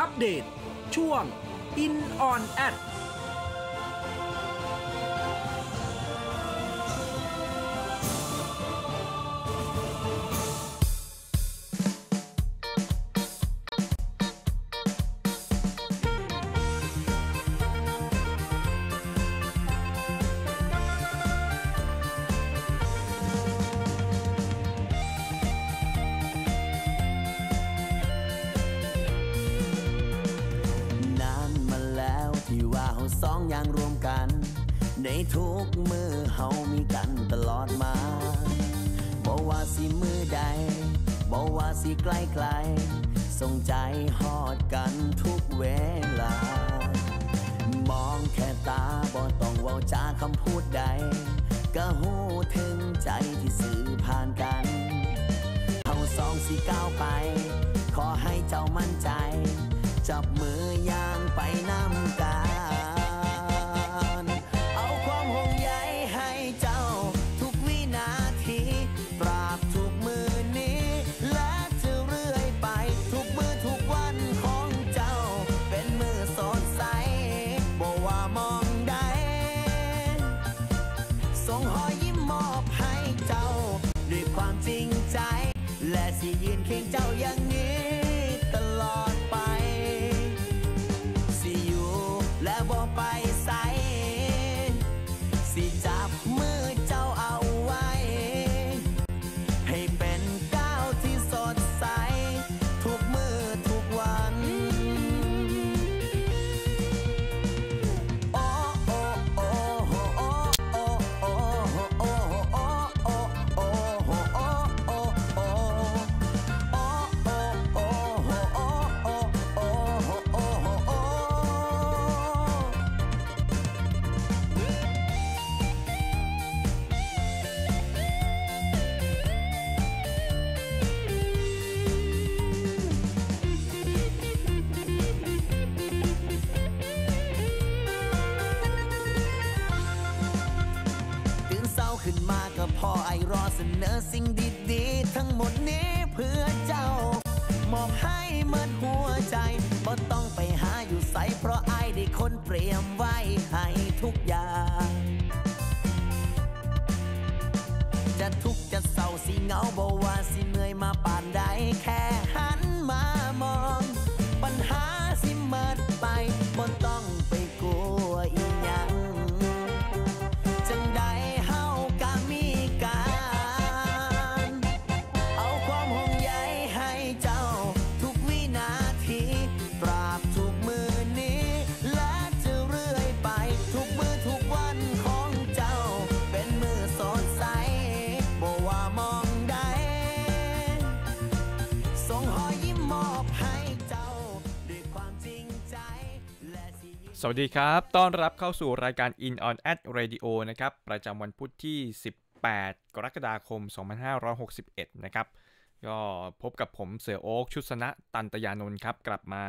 อัปเดตช่วง In on Ad สิไกลไกลส่งใจหอดกันทุกเวลา มองแค่ตาบ่ต้องเว้าจาคำพูดใด ก็หูถึงใจที่สื่อผ่านกันเ่าสองสี่ก้าวไป ขอให้เจ้ามั่นใจ จับมือย่างไปน้ำกันเพราะไอ้ได้คนเตรียมไว้ให้ทุกอย่าง จะทุกข์จะเศร้าสิเหงาบ่ว่าสิเหนื่อยมาป่านใดแค่สวัสดีครับ ต้อนรับเข้าสู่รายการ In on Ad Radio นะครับ ประจำวันพุธที่ 18 กรกฎาคม 2561 นะครับ ก็พบกับผมเสือโอ๊กชุดสนะ ตันตยานนท์ครับ กลับมา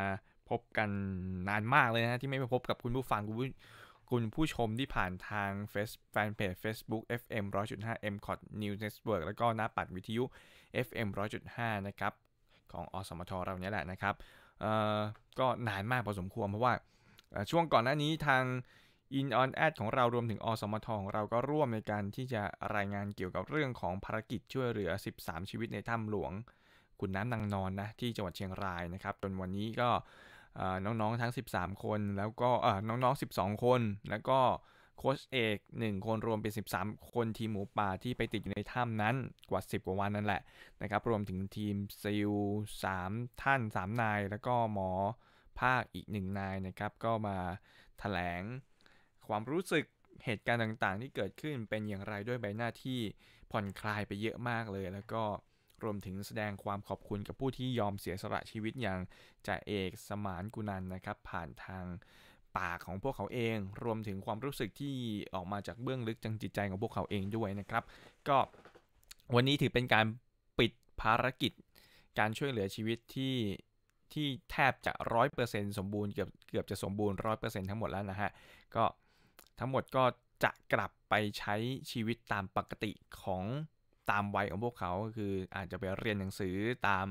พบกันนานมากเลยนะที่ไม่ไปพบกับคุณผู้ฟัง คุณผู้ชมที่ผ่านทางแฟนเพจ Facebook FM 100.5 M c o t News Network แล้วก็หน้าปัดวิทยุ FM 100.5นะครับ ของอสมทเราเนี้ยแหละนะครับเอ่อก็นานมากพอสมควรเพราะว่าช่วงก่อนหน้านี้ทาง In on Ad ของเรารวมถึงอสมทของ เราก็ร่วมในการที่จะรายงานเกี่ยวกับเรื่องของภารกิจช่วยเหลือ 13 ชีวิตในถ้ำหลวงขุนน้ำนางนอนนะที่จังหวัดเชียงรายนะครับจนวันนี้ก็น้องๆทั้ง 13 คน แล้วก็น้องๆ 12 คนแล้วก็โค้ชเอก 1 คนรวมเป็น 13 คนทีมหมูป่าที่ไปติดอยู่ในถ้ำนั้นกว่า 10 กว่าวันนั่นแหละนะครับรวมถึงทีมซิล3ท่าน 3 นาย แล้วก็หมอภาคอีกหนึ่งนายนะครับ ก็มาถแถลงความรู้สึกเหตุการณ์ต่างๆที่เกิดขึ้นเป็นอย่างไรด้วยใบหน้าที่ผ่อนคลายไปเยอะมากเลย แล้วก็รวมถึงแสดงความขอบคุณกับผู้ที่ยอมเสียสละชีวิตอย่างจ่าเอกสมานกุนันนะครับ ผ่านทางปากของพวกเขาเอง รวมถึงความรู้สึกที่ออกมาจากเบื้องลึกจังจิตใจของพวกเขาเองด้วยนะครับ ก็วันนี้ถือเป็นการปิดภารกิจ การช่วยเหลือชีวิตที่ที่แทบจะ100%สมบูรณ์เกือบเกือบจะสมบูรณ์100%ทั้งหมดแล้วนะฮะ ก็ทั้งหมดก็จะกลับไปใช้ชีวิตตามปกติของตามวัยของพวกเขาคืออาจจะไปเรียนหนังสือตาม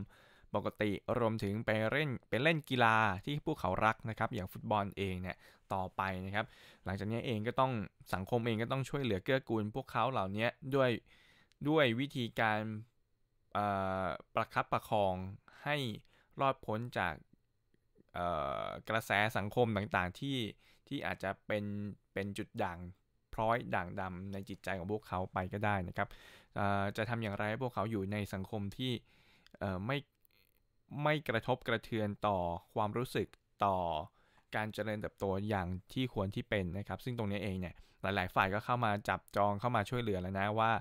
ปกติ รวมถึงไปเล่นเป็นเล่นกีฬาที่พวกเขารักนะครับ อย่างฟุตบอลเองเนี่ยต่อไปนะครับ หลังจากนี้เองก็ต้องสังคมเองก็ต้องช่วยเหลือเกื้อกูลพวกเขาเหล่านี้ด้วยด้วยวิธีการประคับประคองให้รอดพ้นจากกระแสสังคมต่างๆที่ที่อาจจะเป็นเป็นจุดด่างพร้อยด่างดำในจิตใจของพวกเขาไปก็ได้นะครับจะทำอย่างไรให้พวกเขาอยู่ในสังคมที่ไม่ไม่กระทบกระเทือนต่อความรู้สึกต่อการเจริญเติบโตอย่างที่ควรที่เป็นนะครับ ซึ่งตรงนี้เองเนี่ยหลาย ๆ ฝ่ายก็เข้ามาจับจองเข้ามาช่วยเหลือแล้วนะว่า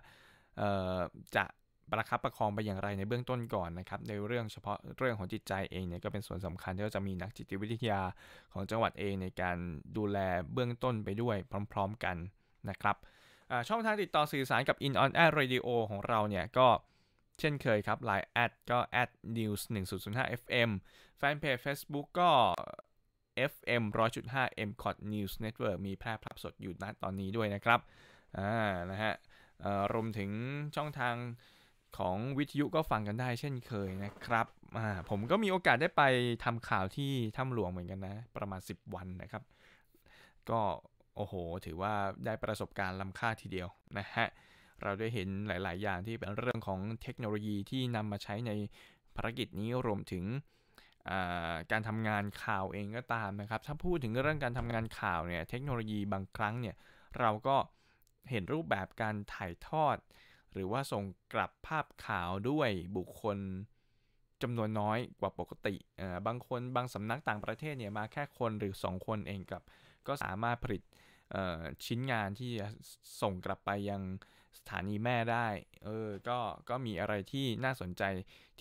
จะประคับประคองไปอย่างไรในเบื้องต้นก่อนนะครับในเรื่องเฉพาะเรื่องของจิตใจเองเนี่ย ก็เป็นส่วนสำคัญที่เราจะมีนักจิตวิทยาของจังหวัดเองในการดูแลเบื้องต้นไปด้วยพร้อมๆกัน นะครับช่องทางติดต่อสื่อสารกับ In On Air Radio ของเราเนี่ยก็เช่นเคยครับ Line แอดก็ at news 1 0 0 5 fm แฟนเพจ Facebook ก็ fm 100.5 m c o t news network มีแพร่ภาพสดอยู่ณตอนนี้ด้วยนะครับอ่านะฮะรวมถึงช่องทางของวิทยุก็ฟังกันได้เช่นเคยนะครับอ่าผมก็มีโอกาสได้ไปทำข่าวที่ถ้าหลวงเหมือนกันนะ ประมาณ 10 วันนะครับ ก็ โอ้โห ถือว่าได้ประสบการณ์ล้ำค่าทีเดียว นะฮะ เราได้เห็นหลายๆ อย่างที่เป็นเรื่องของเทคโนโลยีที่นำมาใช้ในภารกิจนี้รวมถึงการทำงานข่าวเองก็ตามนะครับ ถ้าพูดถึงเรื่องการทำงานข่าวเนี่ยเทคโนโลยีบางครั้งเนี่ยเราก็เห็นรูปแบบการถ่ายทอดหรือว่าส่งกลับภาพข่าวด้วยบุคคลจำนวนน้อยกว่าปกติ บางคนบางสำนักต่างประเทศเนี่ยมาแค่คนหรือ2คนเองกับ ก็สามารถผลิตชิ้นงานที่ส่งกลับไปยังสถานีแม่ได้ เออ ก็ ก็มีอะไรที่น่าสนใจ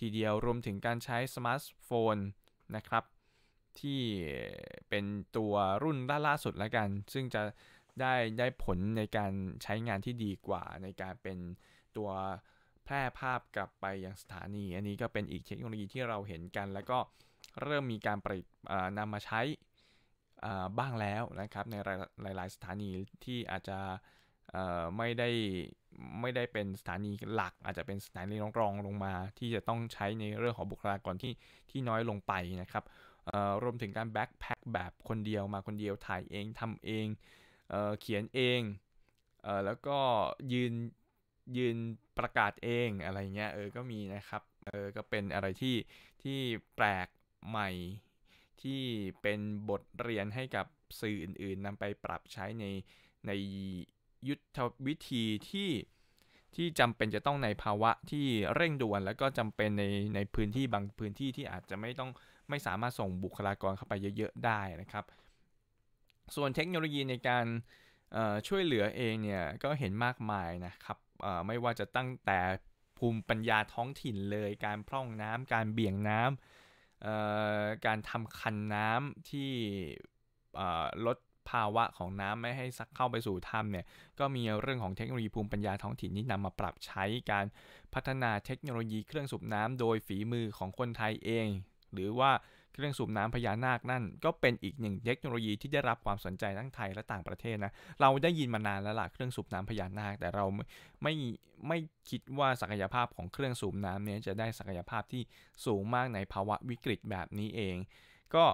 ทีเดียวรวมถึงการใช้สมาร์ทโฟน นะครับ ที่เป็นตัวรุ่นล่าล่าสุดแล้วกัน ซึ่งจะได้ได้ผลในการใช้งานที่ดีกว่าในการเป็นตัวแพร่ภาพกลับไปยังสถานี อันนี้ก็เป็นอีกเทคโนโลยีที่เราเห็นกัน แล้วก็เริ่มมีการประนำมาใช้บ้างแล้วนะครับในหลายๆสถานีที่อาจจะไม่ได้ ไม่ได้เป็นสถานีหลัก อาจจะเป็นสถานีรองลงมา ที่จะต้องใช้ในเรื่องของบุคลากรที่ที่น้อยลงไปนะครับรวมถึงการแบ็คแพคแบบคนเดียวมาคนเดียวถ่ายเองทำเองเเขียนเองเอแล้วก็ยืนยืนประกาศเองอะไรเงี้ยเออ ก็มีนะครับ เออ ก็เป็นอะไรที่ที่แปลกใหม่ที่เป็นบทเรียนให้กับสื่ออื่น ๆนำไปปรับใช้ในในยุทธวิธีที่ที่จำเป็นจะต้องในภาวะที่เร่งด่วน แล้วก็จำเป็นในในพื้นที่บางพื้นที่ที่อาจจะไม่ต้องไม่สามารถส่งบุคลากรเข้าไปเยอะๆได้นะครับ ส่วนเทคโนโลยีในการช่วยเหลือเองเนี่ยก็เห็นมากมายนะครับไม่ว่าจะตั้งแต่ภูมิปัญญาท้องถิ่นเลย การพร่องน้ำการเบี่ยงน้ำการทำคันน้ำที่ลดภาวะของน้ำไม่ให้ซักเข้าไปสู่ถ้ำเนี่ยก็มีเรื่องของเทคโนโลยีภูมิปัญญาท้องถิ่นที่นำมาปรับใช้การพัฒนาเทคโนโลยีเครื่องสูบน้ำโดยฝีมือของคนไทยเอง หรือว่าเครื่องสูบน้ำพญานาคนั่นก็เป็นอีกหนึ่งเทคโนโลยีที่ได้รับความสนใจทั้งไทยและต่างประเทศนะเราได้ยินมานานแล้วล่ะเครื่องสูบน้ำพญานาค แต่เราไม่ไม่คิดว่าศักยภาพของเครื่องสูบน้ำเนี้ยจะได้ศักยภาพที่สูงมากในภาวะวิกฤตแบบนี้เอง ก็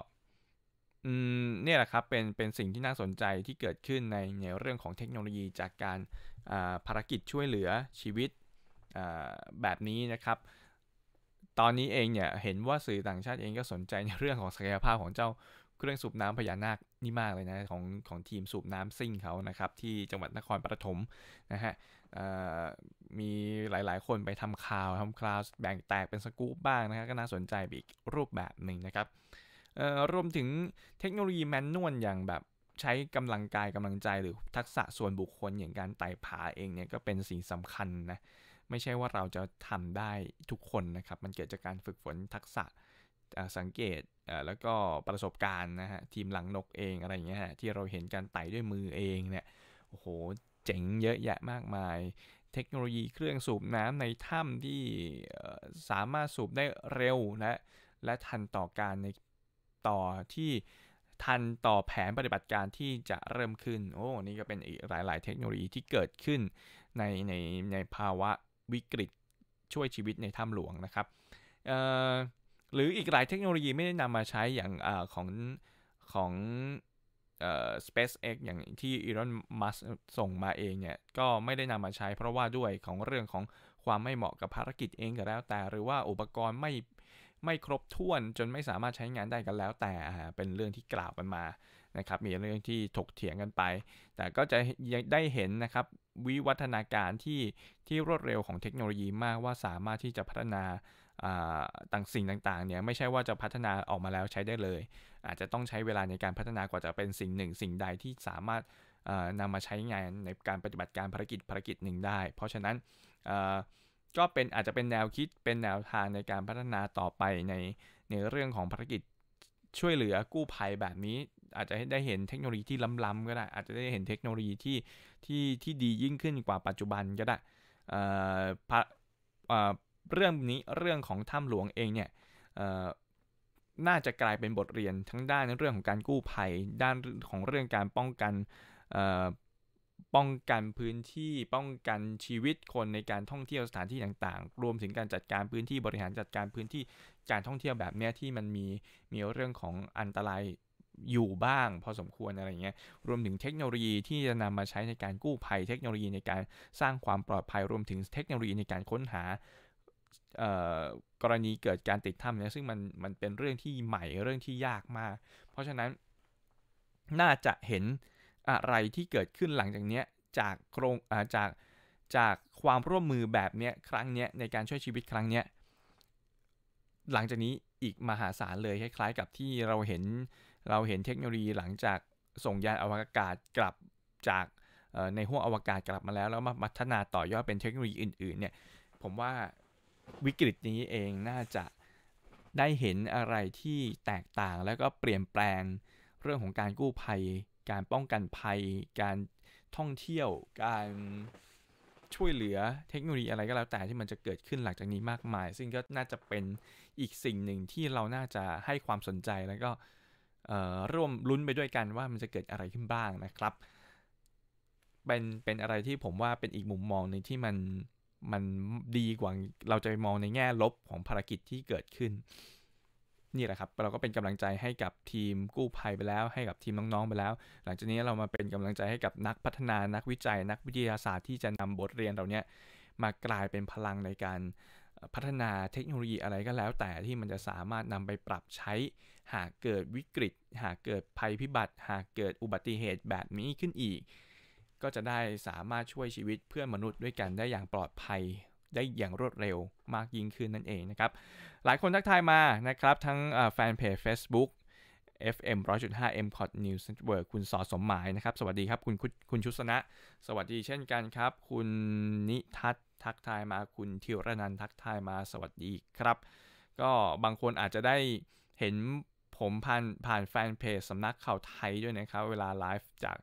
เนี่ยแหละครับเป็นเป็นสิ่งที่น่าสนใจที่เกิดขึ้นในในเรื่องของเทคโนโลยีจากการภารกิจช่วยเหลือชีวิตแบบนี้นะครับตอนนี้เองเนี่ยเห็นว่าสื่อต่างชาติเองก็สนใจในเรื่องของศักยภาพของเจ้าเครื่องสูบน้ำพญานาคนี่มากเลยนะของของทีมสูบน้ำซิ่งเขานะครับที่จังหวัดนครปฐมนะฮะมีหลายๆ คนไปทำข่าวทำคลาวแบ่งแตกเป็นสกู๊ปบ้างนะฮะก็น่าสนใจอีกรูปแบบหนึ่งนะครับรวมถึงเทคโนโลยีแมนนวลอย่างแบบใช้กำลังกายกำลังใจหรือทักษะส่วนบุคคลอย่างการไต่ผาเองเนี่ยก็เป็นสิ่งสำคัญนะไม่ใช่ว่าเราจะทำได้ทุกคนนะครับ มันเกิดจากการฝึกฝนทักษะสังเกตแล้วก็ประสบการณ์นะฮะทีมหลังนกเองอะไรเงี้ยที่เราเห็นการไต่ด้วยมือเองเนี่ยโอ้โหเจ๋งเยอะแยะมากมาย เทคโนโลยีเครื่องสูบน้ำในถ้ำที่สามารถสูบได้เร็ว และและทันต่อการในต่อที่ทันต่อแผนปฏิบัติการที่จะเริ่มขึ้นโอ้นี่ก็เป็นอีกหลาย ๆ เทคโนโลยีที่เกิดขึ้นในในในภาวะวิกฤตช่วยชีวิตในถ้ำหลวงนะครับหรืออีกหลายเทคโนโลยีไม่ได้นำมาใช้อย่างอของของเออ SpaceX อย่างที่ Elon Musk ส่งมาเองเนี่ยก็ไม่ได้นำมาใช้เพราะว่าด้วยของเรื่องของความไม่เหมาะกับภารกิจเองก็แล้วแต่หรือว่าอุปกรณ์ไม่ไม่ครบถ้วนจนไม่สามารถใช้งานได้กันแล้วแต่เป็นเรื่องที่กล่าวกันมานะครับมีเรื่องที่ถกเถียงกันไป แต่ก็จะได้เห็นนะครับวิวัฒนาการที่ที่รวดเร็วของเทคโนโลยีมากว่าสามารถที่จะพัฒนาต่างสิ่งต่างๆเนี่ยไม่ใช่ว่าจะพัฒนาออกมาแล้วใช้ได้เลย อาจจะต้องใช้เวลาในการพัฒนากว่าจะเป็นสิ่งหนึ่ง สิ่งใดที่สามารถนำมาใช้งานในการปฏิบัติการภารกิจภารกิจหนึ่งได้ เพราะฉะนั้นก็เป็นอาจจะเป็นแนวคิดเป็นแนวทางในการพัฒนาต่อไปในในเรื่องของภารกิจช่วยเหลือกู้ภัยแบบนี้อาจจะได้เห็นเทคโนโลยีที่ล้ำๆก็ได้ อาจจะได้เห็นเทคโนโลยีที่ที่ที่ดียิ่งขึ้นกว่าปัจจุบันก็ได้ เรื่องนี้เรื่องของถ้ำหลวงเองเนี่ยน่าจะกลายเป็นบทเรียนทั้งด้าน เรื่องของการกู้ภัย ด้านของเรื่องการป้องกันป้องกันพื้นที่ ป้องกันชีวิตคนในการท่องเที่ยวสถานที่ต่างๆ รวมถึงการจัดการพื้นที่บริหารจัดการพื้นที่การท่องเที่ยวแบบเนี้ยที่มันมีมีเรื่องของอันตรายอยู่บ้าง พอสมควรอะไรเงี้ย รวมถึงเทคโนโลยีที่จะนำมาใช้ในการกู้ภัย เทคโนโลยีในการสร้างความปลอดภัย รวมถึงเทคโนโลยีในการค้นหากรณีเกิดการติดถ้ำเนี่ยซึ่งมันมันเป็นเรื่องที่ใหม่ เรื่องที่ยากมาก เพราะฉะนั้นน่าจะเห็นอะไรที่เกิดขึ้นหลังจากเนี้ย จากโครงจากจากความร่วมมือแบบเนี้ยครั้งเนี้ยในการช่วยชีวิตครั้งเนี้ย หลังจากนี้อีกมหาศาลเลยคล้ายๆกับที่เราเห็นเราเห็นเทคโนโลยีหลังจากส่งยานอวกาศกลับจากในห้วงอวกาศกลับมาแล้วแล้วมาพัฒนาต่อยอดเป็นเทคโนโลยีอื่นๆเนี่ยผมว่าวิกฤตนี้เองน่าจะได้เห็นอะไรที่แตกต่าง แล้วก็เปลี่ยนแปลงเรื่องของการกู้ภัย การป้องกันภัย การท่องเที่ยวการช่วยเหลือเทคโนโลยีอะไรก็แล้วแต่ที่มันจะเกิดขึ้นหลังจากนี้มากมาย ซึ่งก็น่าจะเป็นอีกสิ่งหนึ่งที่เราน่าจะให้ความสนใจแล้วก็ร่วมลุ้นไปด้วยกันว่ามันจะเกิดอะไรขึ้นบ้างนะครับ เป็น เป็นอะไรที่ผมว่าเป็นอีกมุมมองหนึ่งที่มันมันดีกว่าเราจะมองในแง่ลบของภารกิจที่เกิดขึ้น นี่แหละครับเราก็เป็นกำลังใจให้กับทีมกู้ภัยไปแล้ว ให้กับทีมน้องๆไปแล้ว หลังจากนี้เรามาเป็นกำลังใจให้กับนักพัฒนานักวิจัย นักวิทยาศาสตร์ที่จะนำบทเรียนเราเนี้ยมากลายเป็นพลังในการพัฒนาเทคโนโลยีอะไรก็แล้วแต่ที่มันจะสามารถนำไปปรับใช้ หากเกิดวิกฤต หากเกิดภัยพิบัติ หากเกิดอุบัติเหตุแบบนี้ขึ้นอีก ก็จะได้สามารถช่วยชีวิตเพื่อนมนุษย์ด้วยกันได้อย่างปลอดภัยได้อย่างรวดเร็วมากยิ่งขึ้นนั่นเองนะครับ หลายคนทักทายมานะครับทั้งแฟนเพจ Facebook FM 100.5 M p o อ News Network คุณสอสมหมายนะครับ สวัสดีครับคุณคุณชุสนะสวัสดีเช่นกันครับ คุณนิทัศทักทายมา คุณทิวรนันทักทายมาสวัสดีครับ ก็บางคนอาจจะได้เห็นผมผ่านผ่านแฟนเพจสำนักข่าวไทยด้วยนะครับ เวลาไลฟ์จาก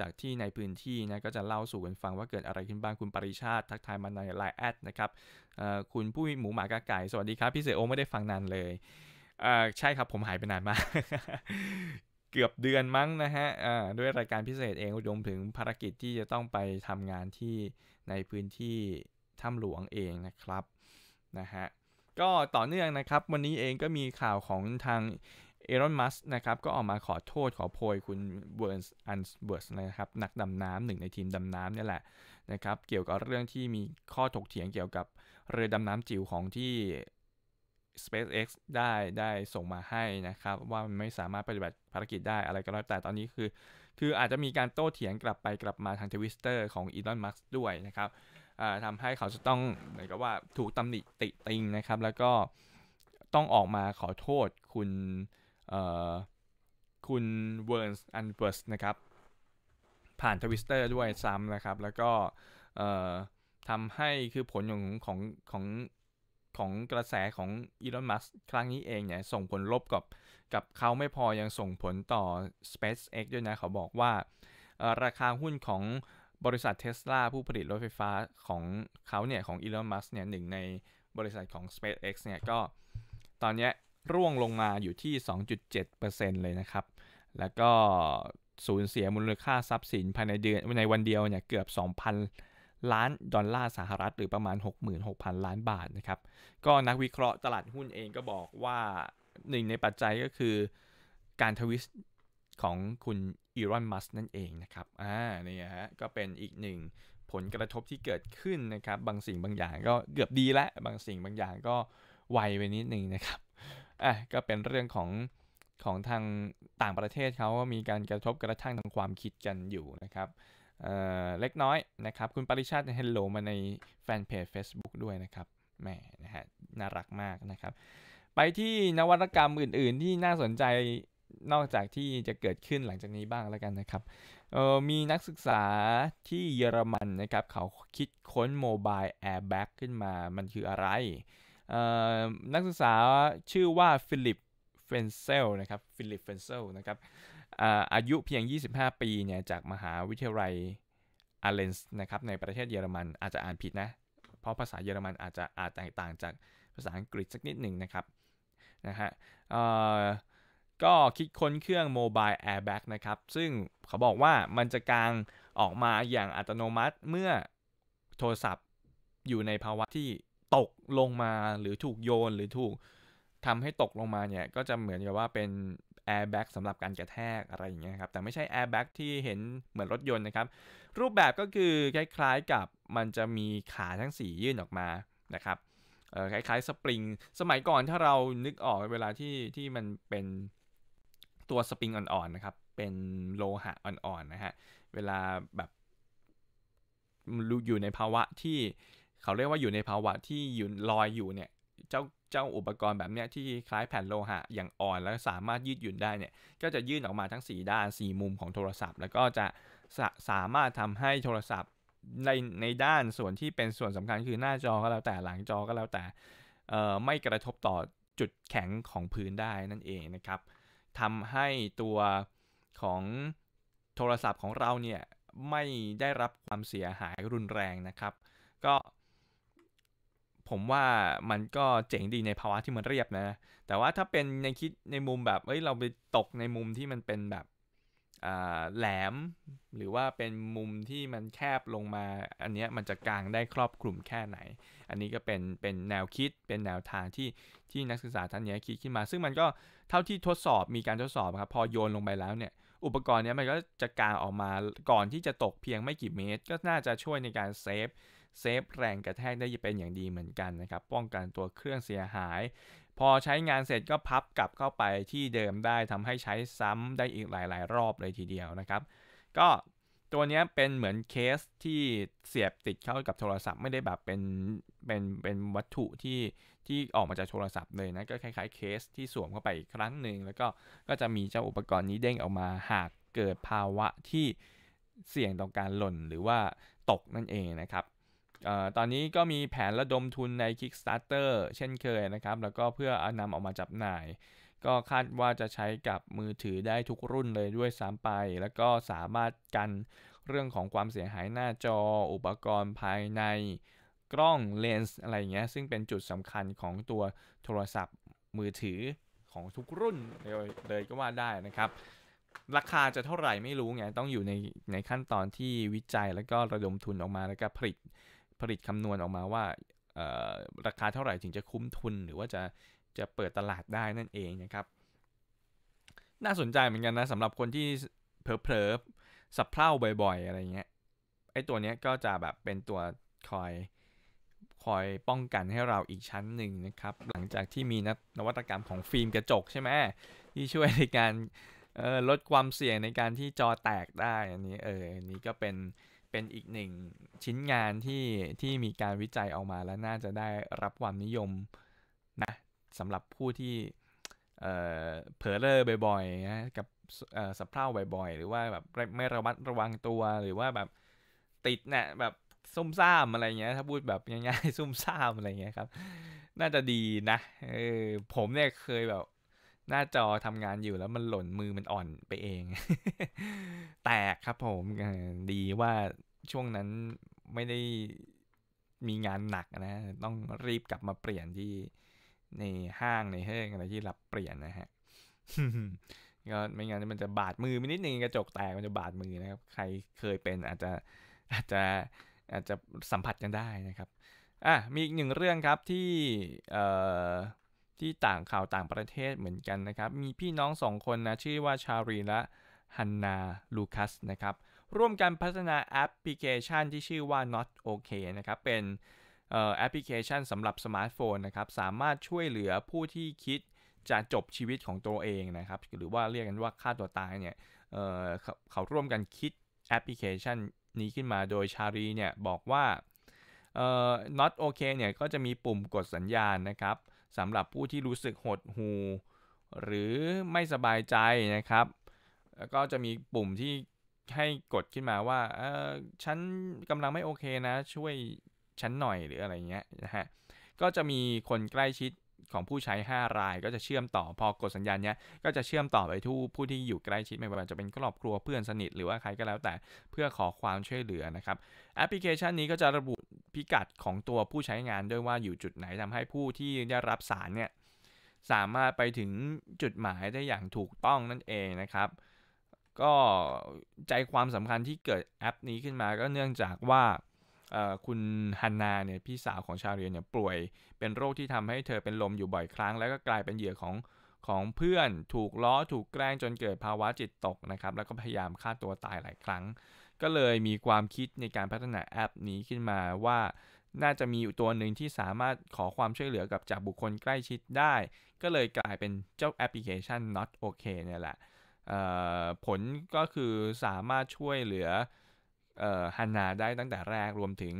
จากที่ในพื้นที่นะ ก็จะเล่าสู่กันฟังว่าเกิดอะไรขึ้นบ้างคุณปริชาติ ทักทายมาในไลน์แอดนะครับคุณผู้หมูหมากะไก่ สวัสดีครับพี่เสโอไม่ได้ฟังนานเลยอ่าใช่ครับ ผมหายไปนานมากเกือบเดือนมั้งนะฮะอ่าด้วยรายการพิเศษเองรวมถึงภารกิจที่จะต้องไปทำงานที่ในพื้นที่ถ้ำหลวงเองนะครับนะฮะก็ต่อเนื่องนะครับ วันนี้เองก็มีข่าวของทางเอรอนมัสนะครับ ก็ออกมาขอโทษขอโพยคุณเวิร์นอันเวิร์สนะครับ นักดำน้ำหนึ่งในทีมดำน้ำนี่แหละนะครับเกี่ยวกับเรื่องที่มีข้อถกเถียงเกี่ยวกับเรือดำน้ำจิ๋วของที่ SpaceX ได้ได้ส่งมาให้นะครับ ว่ามันไม่สามารถปฏิบัติภารกิจได้อะไรก็แล้วแต่ตอนนี้คือ คืออาจจะมีการโต้เถียงกลับไปกลับมาทางทวิสเตอร์ของอีลอนมัสด้วยนะครับทำให้เขาจะต้องเหมือนกับว่าถูกตำหนิติติงนะครับ แล้วก็ต้องออกมาขอโทษคุณคุณเวิร์นอันเวิร์สนะครับ ผ่านทวิสเตอร์ด้วยซ้ำนะครับ แล้วก็ทำให้คือผลของของของของกระแสของอีลอน มัสครั้งนี้เองเนี่ย ส่งผลลบกับกับเขาไม่พอยังส่งผลต่อ SpaceX ด้วยนะเขาบอกว่าราคาหุ้นของบริษัทเทสลาผู้ผลิตรถไฟฟ้าของเขาเนี่ยของอีลอน มัสเนี่ยหนึ่งในบริษัทของ SpaceX เนี่ยก็ ตอนนี้ร่วงลงมาอยู่ที่ 2.7%เลยนะครับ แล้วก็สูญเสียมูลค่าทรัพย์สินภายในเดือนในวันเดียวเนี่ยเกือบ 2,000ล้านดอลลาร์สหรัฐหรือประมาณ 66,000 ล้านบาทนะครับ ก็นักวิเคราะห์ตลาดหุ้นเองก็บอกว่าหนึ่งในปัจจัยก็คือการทวิสของคุณอีรอนมัสนั่นเองนะครับอ่านี่ฮะก็เป็นอีกหนึ่ง ผลกระทบที่เกิดขึ้นนะครับ บางสิ่งบางอย่าง ก็เกือบดีแล้ว บางสิ่งบางอย่างก็ ไวไปนิดนึงนะครับอ่ะก็เป็นเรื่องของของทางต่างประเทศเขาก็มีการกระทบกระทั่งทางความคิดกันอยู่นะครับเล็กน้อยนะครับ คุณปริชาติเฮลโลมาในแฟนเพจ Facebook ด้วยนะครับแหมนะฮะน่ารักมากนะครับ ไปที่นวัตกรรมอื่นๆ ที่น่าสนใจนอกจากที่จะเกิดขึ้นหลังจากนี้บ้างแล้วกันนะครับ มีนักศึกษาที่เยอรมันนะครับ เขาคิดค้นโมบายแอร์แบ็กขึ้นมามันคืออะไร นักศึกษาชื่อว่าฟิลิปเฟนเซลนะครับฟิลิปเฟนเซลนะครับอายุเพียง 25 ปี เนี่ย จากมหาวิทยาลัยอาเลนส์นะครับในประเทศเยอรมัน อาจจะอ่านผิดนะ เพราะภาษาเยอรมันอาจจะอาจแตกต่างจากภาษาอังกฤษสักนิดหนึ่งนะครับนะฮะก็คิดค้นเครื่องมบายแอร์แบ็กนะครับ ซึ่งเขาบอกว่ามันจะกางออกมาอย่างอัตโนมัติเมื่อโทรศัพท์อยู่ในภาวะที่ตกลงมาหรือถูกโยน หรือถูกทำให้ตกลงมาเนี่ยก็จะเหมือนกับว่าเป็นแอร์แบ็กสำหรับการกระแทกอะไรอย่างเงี้ยครับแต่ไม่ใช่แอร์แบ็กที่เห็นเหมือนรถยนต์นะครับรูปแบบก็คือคล้ายๆกับมันจะมีขาทั้ง 4 ยื่นออกมานะครับคล้ายๆสปริงสมัยก่อนถ้าเรานึกออกเวลาที่ที่มันเป็นตัวสปริงอ่อนๆนะครับ เป็นโลหะอ่อนๆนะฮะเวลาแบบอยู่ในภาวะที่เขาเรียกว่าอยู่ในภาวะที่ยื่ลอยอยู่เนี่ยเจ้าเจ้าอุปกรณ์แบบนี้ที่คล้ายแผ่นโลหะ อย่างอ่อนแล้วสามารถยืดหยุ่นได้เนี่ย ก็จะยื่นออกมาทั้ง 4 ด้าน 4 มุมของโทรศัพท์ แล้วก็จะสสามารถทำให้โทรศัพท์ ในในด้านส่วนที่เป็นส่วนสำคัญคือ หน้าจอก็แล้วแต่หลังจอก็แล้วแต่ไม่กระทบต่อจุดแข็งของพื้นได้นั่นเองนะครับทำให้ตัวของโทรศัพท์ของเราเนี่ยไม่ได้รับความเสียหายรุนแรงนะครับ ก็ผมว่ามันก็เจ๋งดีในภาวะที่มันเรียบนะ แต่ว่าถ้าเป็นในคิดในมุมแบบเอ้ย เราไปตกในมุมที่มันเป็นแบบแหลม หรือว่าเป็นมุมที่มันแคบลงมา อันเนี้ยมันจะกลางได้ครอบคลุมแค่ไหน อันนี้ก็เป็นเป็นแนวคิดเป็นแนวทางที่ที่นักศึกษาท่านนี้คิดขึ้นมา ซึ่งมันก็เท่าที่ทดสอบมีการทดสอบครับ พอโยนลงไปแล้วเนี่ย อุปกรณ์เนี้ยมันก็จะกางออกมา ก่อนที่จะตกเพียงไม่กี่เมตร ก็น่าจะช่วยในการเซฟเซฟแรงกระแทกได้เป็นอย่างดีเหมือนกันนะครับ ป้องกันตัวเครื่องเสียหาย พอใช้งานเสร็จก็พับกลับเข้าไปที่เดิมได้ ทำให้ใช้ซ้ำได้อีกหลาย ๆ รอบเลยทีเดียวนะครับ ก็ตัวนี้เป็นเหมือนเคสที่เสียบติดเข้ากับโทรศัพท์ไม่ได้แบบเป็นเป็นเป็นวัตถุที่ที่ออกมาจากโทรศัพท์เลยนะ ก็คล้าย ๆ เคสที่สวมเข้าไปอีกครั้งหนึ่งแล้วก็ก็จะมีเจ้าอุปกรณ์นี้เด้งออกมาหากเกิดภาวะที่เสี่ยงต่อการหล่นหรือว่าตกนั่นเองนะครับตอนนี้ก็มีแผนระดมทุนใน Kickstarter เช่นเคยนะครับ แล้วก็เพื่ออนำออกมาจับหน่าย ก็คาดว่าจะใช้กับมือถือได้ทุกรุ่นเลยด้วยซ้ำไป แล้วก็สามารถกันเรื่องของความเสียหายหน้าจออุปกรณ์ภายในกล้องเลนส์ อะไรเงี้ย ซึ่งเป็นจุดสำคัญของตัวโทรศัพท์มือถือของทุกรุ่นเลยเลยก็ว่าได้นะครับ ราคาจะเท่าไหร่ไม่รู้ไง ต้องอยู่ในในขั้นตอนที่วิจัยแล้วก็ระดมทุนออกมาแล้วก็ผลิตผลิตคำนวณออกมาว่าราคาเท่าไหร่ถึงจะคุ้มทุน หรือว่าจะจะเปิดตลาดได้นั่นเองนะครับ น่าสนใจเหมือนกันนะสำหรับคนที่เผลอๆสับเพล่าบ่อยๆ อะไรเงี้ยไอ้ตัวเนี้ยก็จะแบบเป็นตัวคอยคอยป้องกันให้เราอีกชั้นหนึ่งนะครับ หลังจากที่มีนนวัตกรรมของฟิล์มกระจกใช่ไหมที่ช่วยในการลดความเสี่ยงในการที่จอแตกได้อันนี้เอออันนี้ก็เป็นเป็นอีกหนึ่งชิ้นงานที่ที่มีการวิจัยออกมาแล้วน่าจะได้รับความนิยมนะสำหรับผู้ที่เผลอเลอบ่อยๆนะกับสับเพร่าบ่อย ๆ หรือว่าแบบไม่ระมัดระวังตัวหรือว่าแบบติดเนะี่ยแบบซุ่มซ่ามอะไรเงี้ย ถ้าพูดแบบง่ายๆซุ่มซ่ามอะไรเงี้ยครับ น่าจะดีนะเออผมเนี่ยเคยแบบหน้าจอทำงานอยู่แล้วมันหล่นมือมันอ่อนไปเอง แตกครับ ผมดีว่าช่วงนั้นไม่ได้มีงานหนักนะต้องรีบกลับมาเปลี่ยน ที่ในห้างในฮ้งอะไรที่รับเปลี่ยนนะฮะก็ไม่งั้นมันจะบาดมือไปนิดนึงกระจกแตกมันจะบาดมือนะครับใครเคยเป็น อาจจะอาจจะ อาจจะสัมผัสกันได้นะครับ อ่ะมีอีกหนึ่งเรื่องครับที่ที่ต่างข่าวต่างประเทศเหมือนกันนะครับ มีพี่น้องสองคนนะ ชื่อว่าชารีและฮันนาลูคัสนะครับ ร่วมกันพัฒนาแอปพลิเคชันที่ชื่อว่า Not OK นะครับ เป็นแอปพลิเคชันสำหรับสมาร์ทโฟนนะครับ สามารถช่วยเหลือผู้ที่คิดจะจบชีวิตของตัวเองนะครับ หรือว่าเรียกกันว่าฆ่าตัวตายเนี่ยเเขาร่วมกันคิดแอปพลิเคชันนี้ขึ้นมา โดยชารีเนี่ยบอกว่า not okay เนี่ยก็จะมีปุ่มกดสัญญาณนะครับสำหรับผู้ที่รู้สึกหดหูหรือไม่สบายใจนะครับแล้วก็จะมีปุ่มที่ให้กดขึ้นมาว่าเออฉันกำลังไม่โอเคนะช่วยฉันหน่อยหรืออะไรเงี้ยนะฮะก็จะมีคนใกล้ชิดของผู้ใช้ 5 ราย ก็จะเชื่อมต่อพอกดสัญญาณเนี้ยก็จะเชื่อมต่อไปทู่ผู้ที่อยู่ใกล้ชิดไม่ว่าจะเป็นครอบครัวเพื่อนสนิท หรือว่าใครก็แล้วแต่เพื่อขอความช่วยเหลือนะครับแอปพลิเคชันนี้ก็จะระบุพิกัดของตัวผู้ใช้งานด้วยว่าอยู่จุดไหนทำให้ผู้ที่ได้รับสารเนี่ยสามารถไปถึงจุดหมายได้อย่างถูกต้องนั่นเองนะครับ ก็ใจความสำคัญที่เกิดแอปนี้ขึ้นมาก็เนื่องจากว่าคุณฮันนาเนี่ยพี่สาวของชาเรียนเนี่ยป่วย เป็นโรคที่ทำให้เธอเป็นลมอยู่บ่อยครั้ง แล้วก็กลายเป็นเหยื่อของของเพื่อนถูกล้อถูกแกล้งจนเกิดภาวะจิตตกนะครับแล้วก็พยายามฆ่าตัวตายหลายครั้งก็เลยมีความคิดในการพัฒนาแอปนี้ขึ้นมาว่าน่าจะมีอยู่ตัวหนึ่งที่สามารถขอความช่วยเหลือกับจากบุคคลใกล้ชิดได้ ก็เลยกลายเป็นเจ้าแอปพลิเคชัน not okay เนี่ยแหละผลก็คือสามารถช่วยเหลือฮันนาได้ตั้งแต่แรกรวมถึง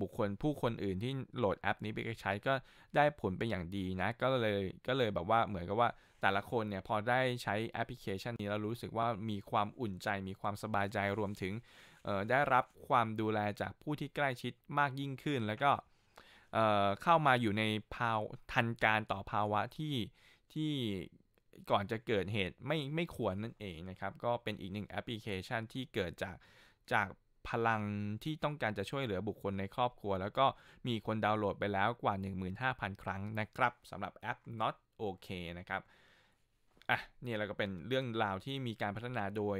บุคคลผู้คนอื่นที่โหลดแอปนี้ไปใช้ก็ได้ผลเป็นอย่างดีนะก็เลยก็เลยแบบว่าเหมือนกับว่าแต่ละคนเนี่ยพอได้ใช้แอปพลิเคชันนี้แล้วรู้สึกว่ามีความอุ่นใจมีความสบายใจรวมถึงได้รับความดูแลจากผู้ที่ใกล้ชิดมากยิ่งขึ้น แล้วก็เข้ามาอยู่ในภาวทันการต่อภาวะที่ที่ก่อนจะเกิดเหตุไม่ไม่ควรนั่นเองนะครับ ก็เป็นอีกหนึ่งแอปพลิเคชันที่เกิดจากจากพลังที่ต้องการจะช่วยเหลือบุคคลในครอบครัว แล้วก็มีคนดาวน์โหลดไปแล้วกว่า15,000 ครั้งนะครับสำหรับแอป Not OK a y นะครับอ่ะนี่เราก็เป็นเรื่องราวที่มีการพัฒนาโดย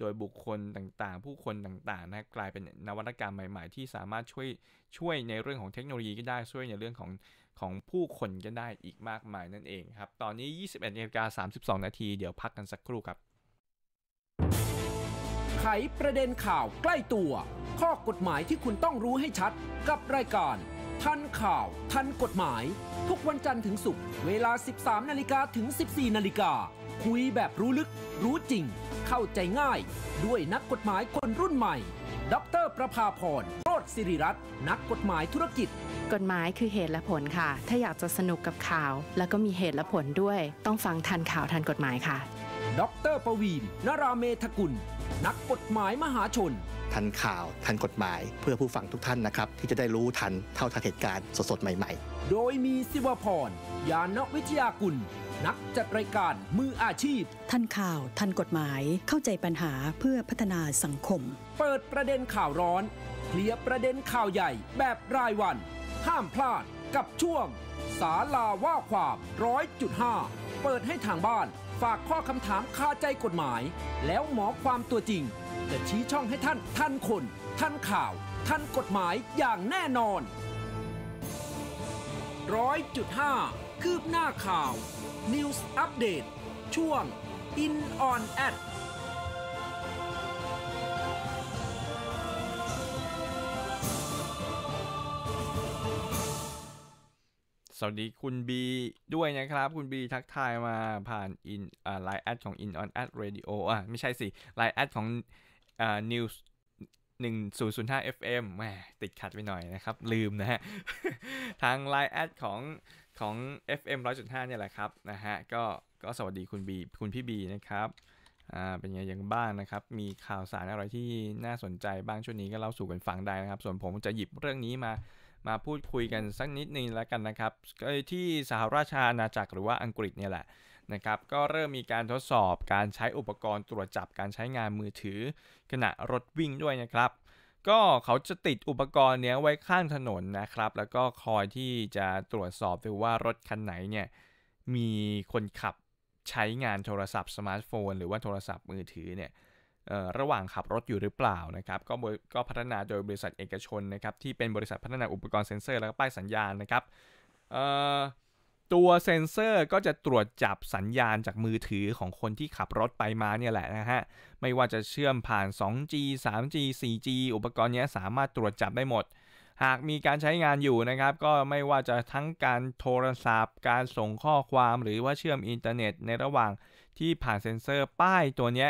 โดยบุคคลต่างๆ ผู้คนต่างๆนะกลายเป็นนวัตกรรมใหม่ๆที่สามารถช่วยช่วยในเรื่องของเทคโนโลยีก็ได้ช่วยในเรื่องของของผู้คนก็ได้อีกมากมายนั่นเอง ครับ ตอนนี้ 21นาฬิกา32นาทีเดี๋ยวพักกันสักครู่ครับ ไขประเด็นข่าวใกล้ตัว ข้อกฎหมายที่คุณต้องรู้ให้ชัดกับรายการทันข่าวทันกฎหมาย ทุกวันจันทร์ถึงศุกร์เวลา 13นาฬิกาถึง 14นาฬิกา คุยแบบรู้ลึก รู้จริง เข้าใจง่าย ด้วยนักกฎหมายคนรุ่นใหม่ ดรประภาพร โรธสิริรัตน์นักกฎหมายธุรกิจ กฎหมายคือเหตุและผลค่ะ ถ้าอยากจะสนุกกับข่าว แล้วก็มีเหตุและผลด้วย ต้องฟังทันข่าวทันกฎหมายค่ะ ดรประวีนนราเมธกุล นักกฎหมายมหาชนทันข่าวทันกฎหมาย เพื่อผู้ฟังทุกท่านนะครับ ที่จะได้รู้ทันเท่าทันเหตุการณ์สดๆใหม่ๆ โดยมีสิวพรยานวิทยากุลนักจัดรายการมืออาชีพทันข่าวทันกฎหมายเข้าใจปัญหาเพื่อพัฒนาสังคม เปิดประเด็นข่าวร้อน เคลียร์ประเด็นข่าวใหญ่แบบรายวัน ห้ามพลาดกับช่วงสาลาว่าความร้อยจุดห้าเปิดให้ทางบ้าน ฝากข้อคำถามคาใจกฎหมาย แล้วหมอความตัวจริงจะชี้ช่องให้ท่านทันคนทันข่าวทันกฎหมายอย่างแน่นอน ร้อยจุดห้าคืบหน้าข่าว News Update ช่วง In on Ad สวัสดีคุณบีด้วยนะครับคุณบีทักทายมาผ่านอินไลน์แอดของ In on Ad Radio อ่ะไม่ใช่สิไลน์แอดของอ่า news 1005 FM แหมติดขัดไปหน่อยนะครับ ลืมนะฮะ ทาง Line แอดของของ FM 100.5 เนี่ยแหละครับนะฮะก็ก็สวัสดีคุณบีคุณพี่บีนะครับอ่าเป็นไงอย่างบ้างนนะครับ มีข่าวสารอะไรที่น่าสนใจบ้างช่วงนี้ก็เล่าสู่กันฟังได้นะครับ ส่วนผมจะหยิบเรื่องนี้มามาพูดคุยกันสักนิดนึงแล้วกันนะครับที่สหราชอาณาจักรหรือว่าอังกฤษเนี่ยแหละนะครับก็เริ่มมีการทดสอบการใช้อุปกรณ์ตรวจจับการใช้งานมือถือ ขณะรถวิ่งด้วยนะครับ ก็เขาจะติดอุปกรณ์เนี้ยไว้ข้างถนนนะครับแล้วก็คอยที่จะตรวจสอบดูว่ารถคันไหนเนี่ยมีคนขับใช้งานโทรศัพท์สมาร์ทโฟน หรือว่าโทรศัพท์มือถือเนี่ยระหว่างขับรถอยู่หรือเปล่านะครับ ก็ก็พัฒนาโดยบริษัทเอกชนนะครับ ที่เป็นบริษัทพัฒนาอุปกรณ์เซ็นเซอร์แล้วก็ป้ายสัญญาณนะครับตัวเซนเซอร์ก็จะตรวจจับสัญญาณจากมือถือของคนที่ขับรถไปมาเนี่ยแหละนะฮะไม่ว่าจะเชื่อมผ่าน 2G 3G 4G อุปกรณ์นี้สามารถตรวจจับได้หมด หากมีการใช้งานอยู่นะครับก็ไม่ว่าจะทั้งการโทรศัพท์ การส่งข้อความหรือว่าเชื่อมอินเทอร์เน็ต ในระหว่างที่ผ่านเซ็นเซอร์ป้ายตัวนี้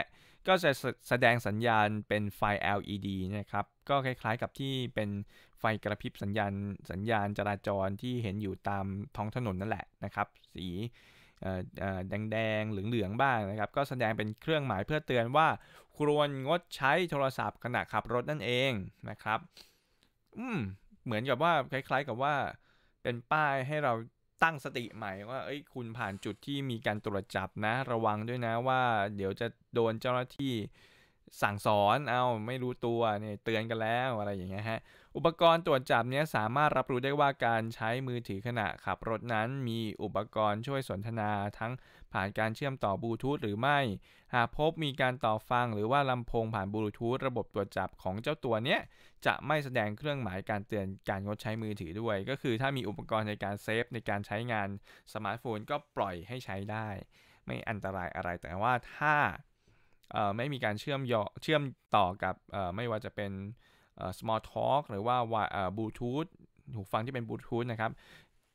ก็จะแสดงสัญญาณเป็นไฟ LED นะครับก็คล้าย ๆกับที่เป็นไฟกระพริบสัญญาณสัญญาณจราจรที่เห็นอยู่ตามท้องถนนนั่นแหละนะครับ สีแดงๆเหลืองๆ บ้างนะครับ ก็แสดงเป็นเครื่องหมายเพื่อเตือนว่า ควรงดใช้โทรศัพท์ขณะขับรถนั่นเองนะครับ อืมเหมือนกับว่าคล้าย ๆ กับว่าเป็นป้ายให้เราตั้งสติใหม่ว่าเอ้ยคุณผ่านจุดที่มีการตรวจจับนะ ระวังด้วยนะว่าเดี๋ยวจะโดนเจ้าหน้าที่สั่งสอนเอาไม่รู้ตัวเนี่ยเตือนกันแล้วอะไรอย่างเงี้ยฮะอุปกรณ์ตรวจจับเนี้ยสามารถรับรู้ได้ว่าการใช้มือถือขณะขับรถนั้นมีอุปกรณ์ช่วยสนทนาทั้งผ่านการเชื่อมต่อบลูทูธหรือไม่ หากพบมีการต่อฟังหรือว่าลำโพงผ่านบลูทูธระบบตรวจจับของเจ้าตัวเนี้ยจะไม่แสดงเครื่องหมายการเตือนการงดใช้มือถือด้วย ก็คือถ้ามีอุปกรณ์ในการเซฟในการใช้งานสมาร์ทโฟน ก็ปล่อยให้ใช้ได้ ไม่อันตรายอะไรแต่ว่าถ้าไม่มีการเชื่อมยอเชื่อมต่อกับไม่ว่าจะเป็น small talk หรือว่า bluetooth หูฟังที่เป็นบลูทูธนะครับ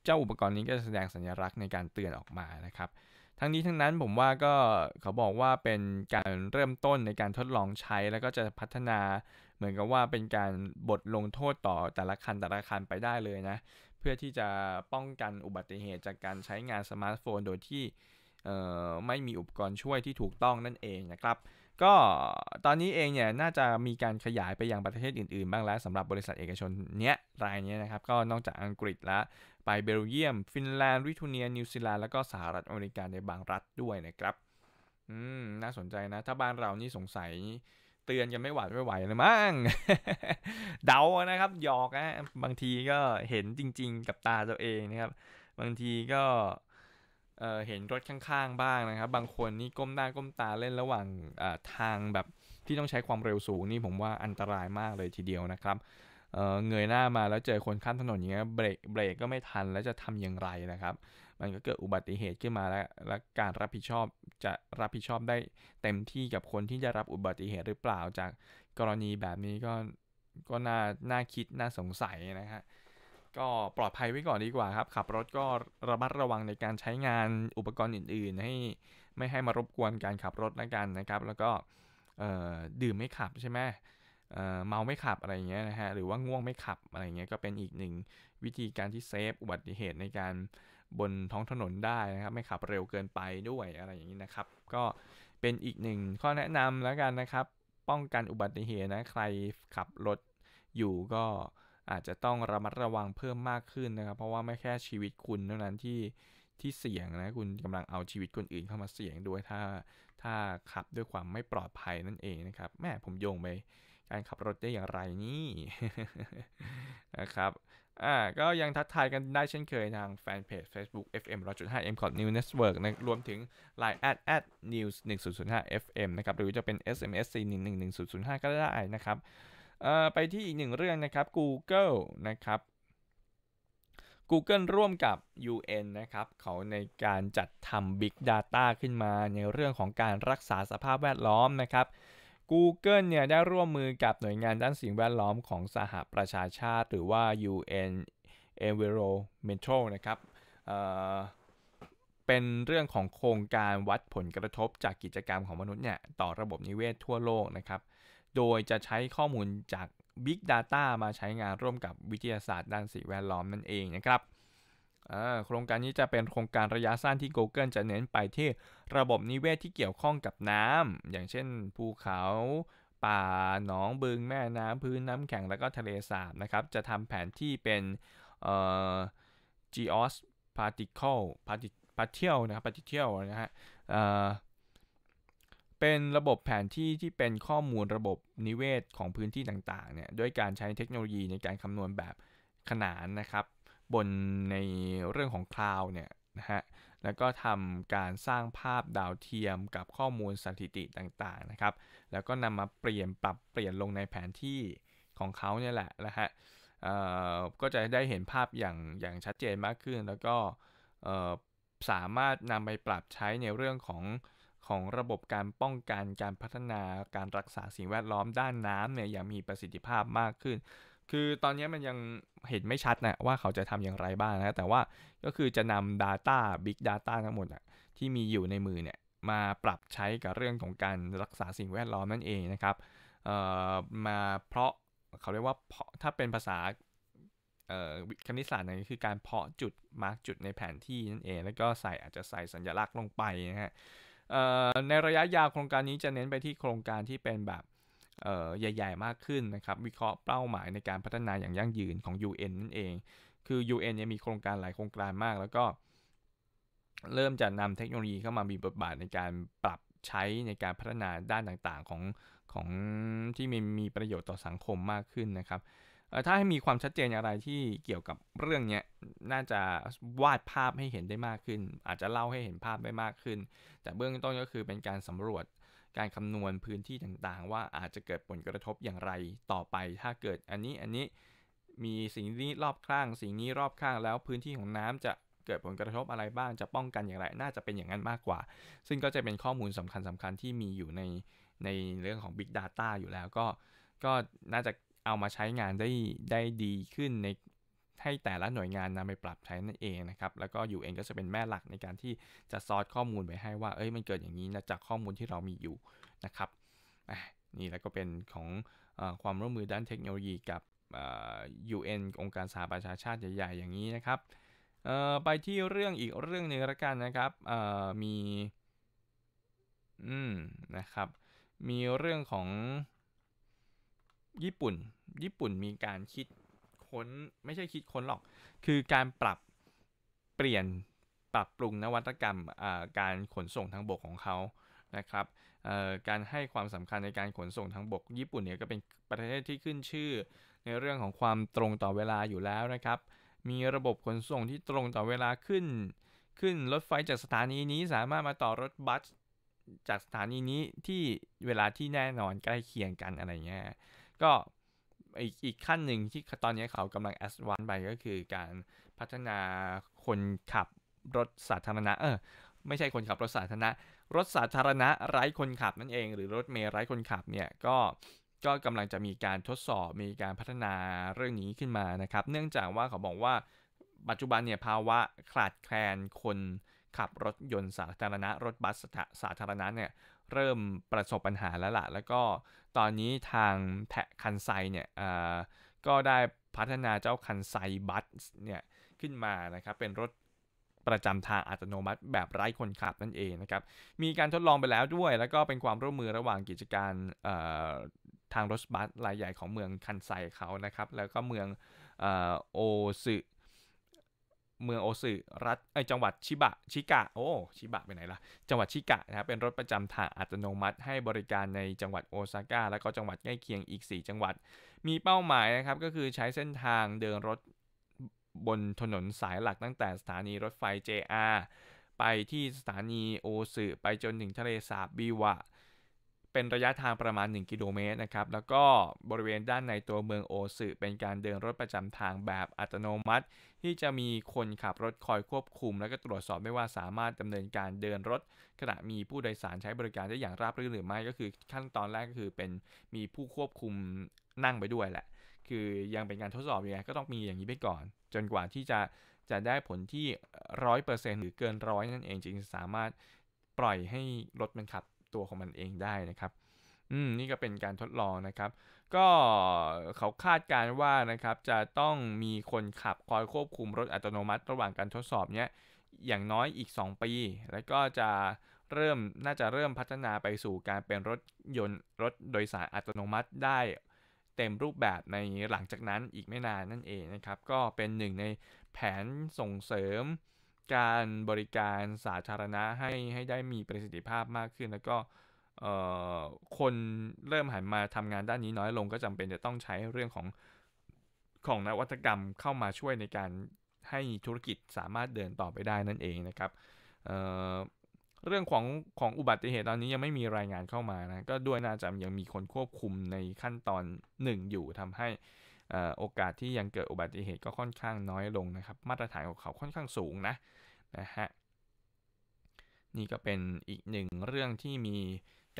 เจ้าอุปกรณ์นี้ก็จะแสดงสัญลักษณ์ในการเตือนออกมานะครับทั้งนี้ทั้งนั้นผมว่าก็เขาบอกว่าเป็นการเริ่มต้นในการทดลองใช้แล้วก็จะพัฒนาเหมือนกับว่าเป็นการบทลงโทษต่อแต่ละคันแต่ละคันไปได้เลยนะเพื่อที่จะป้องกันอุบัติเหตุจากการใช้งานสมาร์ทโฟนโดยที่ไม่มีอุปกรณ์ช่วยที่ถูกต้องนั่นเองนะครับก็ตอนนี้เองเนี่ย น่าจะมีการขยายไปยังประเทศอื่น ๆ บ้างแล้วสำหรับบริษัทเอกชนเนี้ย รายนี้นะครับ ก็นอกจากอังกฤษแล้ว ไปเบลเยียม ฟินแลนด์ริทูเนีย นิวซีแลนด์ แล้วก็สหรัฐอเมริกาในบางรัฐด้วยนะครับอืมน่าสนใจนะ ถ้าบ้านเรานี่สงสัยเตือนกันไม่หวาดไม่ไหวเลยมั้งเดานะครับหยอกนะบางทีก็เห็นจริง ๆ กับตาตัวเองนะครับบางทีก็เเห็นรถข้างๆ บ้างนะครับ บางคนนี่ก้มหน้าก้มตาเล่นระหว่างทางแบบที่ต้องใช้ความเร็วสูงนี่ผมว่าอันตรายมากเลยทีเดียวนะครับเเงยหน้ามาแล้วเจอคนข้ามถนนอย่างเงี้ยเบรกเบรกก็ไม่ทันแล้วจะทำอย่างไรนะครับ มันก็เกิดอุบัติเหตุขึ้นมาแล้วและการรับผิดชอบจะรับผิดชอบได้เต็มที่กับคนที่จะรับอุบัติเหตุหรือเปล่า จากกรณีแบบนี้ก็ก็น่าน่าคิดน่าสงสัยนะครับก็ปลอดภัยไว้ก่อนดีกว่าครับ ขับรถก็ระมัดระวังในการใช้งานอุปกรณ์อื่น ๆ ให้ไม่ให้มารบกวนการขับรถนะกันนะครับ แล้วก็ดื่มไม่ขับใช่ไหมเมาไม่ขับอะไรเงี้ยนะฮะหรือว่าง่วงไม่ขับอะไรเงี้ยก็เป็นอีกหนึ่งวิธีการที่เซฟอุบัติเหตุในการบนท้องถนนได้นะครับ ไม่ขับเร็วเกินไปด้วยอะไรอย่างนี้นะครับ ก็เป็นอีกหนึ่งข้อแนะนำแล้วกันนะครับป้องกันอุบัติเหตุนะใครขับรถอยู่ก็อาจจะต้องระมัดระวังเพิ่มมากขึ้นนะครับ เพราะว่าไม่แค่ชีวิตคุณเท่านั้นที่ที่เสี่ยงนะ คุณกำลังเอาชีวิตคนอื่นเข้ามาเสี่ยงด้วยถ้าถ้าขับด้วยความไม่ปลอดภัยนั่นเองนะครับแม่ผมโยงไปการขับรถได้อย่างไรนี่นะครับอ่าก็ยังทักทายกันได้เช่นเคยทางแฟนเพจ Facebook FM 100.5 M c o t New Network นะรวมถึง Line at at news 1005 FM นะครับหรือจะเป็น SMS 4 1 1์ห0 5 ก็ได้นะครับไปที่อีกหนึ่งเรื่องนะครับ Google นะครับ Google ร่วมกับ UN นะครับ เขาในการจัดทำ Big Data ขึ้นมาในเรื่องของการรักษาสภาพแวดล้อมนะครับ Google เนี่ย ได้ร่วมมือกับหน่วยงานด้านสิ่งแวดล้อมของสหประชาชาติหรือว่า UN Environmental นะครับเเป็นเรื่องของโครงการวัดผลกระทบจากกิจกรรมของมนุษย์เนี่ยต่อระบบนิเวศทั่วโลกนะครับโดยจะใช้ข้อมูลจาก Big Data มาใช้งานร่วมกับวิทยาศาสตร์ด้านสิ่งแวดล้อมนั่นเองนะครับโครงการนี้จะเป็นโครงการระยะสั้นที่ Google จะเน้นไปที่ระบบนิเวศทที่เกี่ยวข้องกับน้ำอย่างเช่นภูเขาป่าหนองบึงแม่น้ำพื้นน้ำแข็งแล้วก็ทะเลสาบนะครับ จะทำแผนที่เป็น geos particle particle นะครับ particle นะฮะเป็นระบบแผนที่ที่เป็นข้อมูลระบบนิเวศ ของพื้นที่ต่างๆเนี่ยด้วยการใช้เทคโนโลยีในการคำนวณแบบขนานนะครับ บนในเรื่องของคลาวเนี่ยนะฮะแล้วก็ทำการสร้างภาพดาวเทียมกับข้อมูลสถิติต่างๆนะครับ แล้วก็นำมาเปลี่ยนปรับเปลี่ยนลงในแผนที่ของเขาเนี่ยแหละนะฮะก็จะได้เห็นภาพอย่างอย่างชัดเจนมากขึ้น แล้วก็สามารถนำไปปรับใช้ในเรื่องของของระบบการป้องกันการพัฒนาการรักษาสิ่งแวดล้อมด้านน้ำเนี่ยอย่างมีประสิทธิภาพมากขึ้น คือตอนนี้มันยังเห็นไม่ชัดนะว่าเขาจะทำอย่างไรบ้างนะ แต่ว่าก็คือจะนำ Data Big Data ทั้งหมดนะที่มีอยู่ในมือเนี่ยมาปรับใช้กับเรื่องของการรักษาสิ่งแวดล้อมนั่นเองนะครับ มาเพราะเขาเรียกว่าเพาะถ้าเป็นภาษาคณิตศาสตร์นั่นคือการเพาะจุดมาร์กจุดในแผนที่นั่นเอง แล้วก็ใส่อาจจะใส่สัญลักษณ์ลงไปนะฮะในระยะยาวโครงการนี้จะเน้นไปที่โครงการที่เป็นแบบใหญ่ ๆมากขึ้นนะครับ วิเคราะห์เป้าหมายในการพัฒนาอย่างยั่งยืนของ UN นั่นเอง คือ UN เนี่ยมีโครงการหลายโครงการมาก แล้วก็ เริ่มจะนำเทคโนโลยีเข้ามามีบทบาทในการปรับใช้ในการพัฒนาด้านต่างๆของของที่มีมีประโยชน์ต่อสังคมมากขึ้นนะครับถ้าให้มีความชัดเจนอะไรที่เกี่ยวกับเรื่องนี้น่าจะวาดภาพให้เห็นได้มากขึ้น อาจจะเล่าให้เห็นภาพได้มากขึ้น แต่เบื้องต้นก็คือเป็นการสำรวจการคำนวณพื้นที่ต่างๆ ว่าอาจจะเกิดผลกระทบอย่างไรต่อไป ถ้าเกิดอันนี้อันนี้มีสิ่งนี้รอบข้าง สิ่งนี้รอบข้างแล้วพื้นที่ของน้ำจะเกิดผลกระทบอะไรบ้างจะป้องกันอย่างไร น่าจะเป็นอย่างนั้นมากกว่า ซึ่งก็จะเป็นข้อมูลสำคัญๆ ที่มีอยู่ในในเรื่องของ Big Data อยู่แล้วก็ก็น่าจะเอามาใช้งานได้ได้ดีขึ้นในให้แต่ละหน่วยงานนำไปปรับใช้นั่นเองนะครับ แล้วก็อยู่เองก็จะเป็นแม่หลักในการที่จะซอดข้อมูลไปให้ว่าเอ้ยมันเกิดอย่างนี้นะจากข้อมูลที่เรามีอยู่นะครับนี่แล้วก็เป็นของอความร่วมมือด้านเทคโนโลยีกับ UN องค์การสหประชาชาติใหญ่ ๆ อย่างนี้นะครับไปที่เรื่องอีกเรื่องหนึ่งละกันนะครับมีอืมนะครับ มีเรื่องของญี่ปุ่น ญี่ปุ่นมีการคิดค้นไม่ใช่คิดค้นหรอก คือการปรับ เปลี่ยน ปรับปรุงนวัตกรรมการขนส่งทางบกของเขานะครับ การให้ความสำคัญในการขนส่งทางบก ญี่ปุ่นเนี่ยก็เป็นประเทศที่ขึ้นชื่อ ในเรื่องของความตรงต่อเวลาอยู่แล้วนะครับ มีระบบขนส่งที่ตรงต่อเวลาขึ้น ขึ้น รถไฟจากสถานีนี้สามารถมาต่อรถบัสจากสถานีนี้ที่เวลาที่แน่นอนใกล้เคียงกันอะไรเงี้ยก็อีกอีกขั้นหนึ่งที่ตอนนี้เขากำลังแอดวานไปก็คือการพัฒนาคนขับรถสาธารณะเออไม่ใช่คนขับรถสาธารณะ รถสาธารณะไร้คนขับนั่นเอง หรือรถเมล์ไร้คนขับเนี่ยก็ก็กำลังจะมีการทดสอบมีการพัฒนาเรื่องนี้ขึ้นมานะครับ เนื่องจากว่าเขาบอกว่าปัจจุบันเนี่ยภาวะขาดแคลนคนขับรถยนต์สาธารณะรถบัสสาธารณะเนี่ยเริ่มประสบปัญหาแล้วล่ะแล้วก็ตอนนี้ทางแทคันไซเนี่ยก็ได้พัฒนาเจ้าคันไซบัสเนี่ยขึ้นมานะครับเป็นรถประจำทางอัตโนมัติแบบไร้คนขับนั่นเองนะครับ มีการทดลองไปแล้วด้วย แล้วก็เป็นความร่วมมือระหว่างกิจการทางรถบัสรายใหญ่ของเมืองคันไซเขานะครับแล้วก็เมืองโอซึเมืองโอซึรัฐไอจังหวัดชิบะชิกะโอ้ชิบะไปไหนล่ะจังหวัดชิกะนะครับเป็นรถประจำทางอัตโนมัติให้บริการในจังหวัดโอซาก้าและก็จังหวัดใกล้เคียงอีก 4 จังหวัด มีเป้าหมายนะครับ ก็คือใช้เส้นทางเดินรถบนถนนสายหลักตั้งแต่สถานีรถไฟ JR ไปที่สถานีโอซึไปจนถึงทะเลสาบบีวะเป็นระยะทางประมาณ1กิโลเมตรนะครับแล้วก็บริเวณด้านในตัวเมืองโอซึเป็นการเดินรถประจำทางแบบอัตโนมัติ ที่จะมีคนขับรถคอยควบคุม และก็ตรวจสอบได้ว่าสามารถดำเนินการเดินรถขณะมีผู้โดยสารใช้บริการได้อย่างราบรื่นหรือไม่ ก็คือขั้นตอนแรกก็คือเป็นมีผู้ควบคุมนั่งไปด้วยแหละ คือยังเป็นการทดสอบอย่างไงก็ต้องมีอย่างนี้ไปก่อน จนกว่าที่จะจะได้ผลที่ร้อยเปอร์เซ็นต์หรือเกินร้อยนั่นเองจึงสามารถปล่อยให้รถมันขับตัวของมันเองได้นะครับ อืม นี่ก็เป็นการทดลองนะครับ ก็เขาคาดการว่านะครับจะต้องมีคนขับคอยควบคุมรถอัตโนมัติ ระหว่างการทดสอบเนี้ยอย่างน้อยอีก2ปี แล้วก็จะเริ่มน่าจะเริ่มพัฒนาไปสู่การเป็นรถยนต์รถโดยสารอัตโนมัติได้เต็มรูปแบบในหลังจากนั้นอีกไม่นาน นั่นเองนะครับ ก็เป็นหนึ่งในแผนส่งเสริมการบริการสาธารณะให้ให้ได้มีประสิทธิภาพมากขึ้นแล้วก็คนเริ่มหันมาทำงานด้านนี้น้อยลงก็จำเป็นจะต้องใช้เรื่องของของนวัตกรรมเข้ามาช่วยในการให้ธุรกิจสามารถเดินต่อไปได้นั่นเองนะครับเเรื่องของของอุบัติเหตุตอนนี้ยังไม่มีรายงานเข้ามานะก็ด้วยน่าจะยังมีคนควบคุมในขั้นตอนหนึ่งอยู่ทำให้โอกาสที่ยังเกิดอุบัติเหตุก็ค่อนข้างน้อยลงนะครับ มาตรฐานของเขาค่อนข้างสูงนะนะฮะนี่ก็เป็นอีกหนึ่งเรื่องที่มี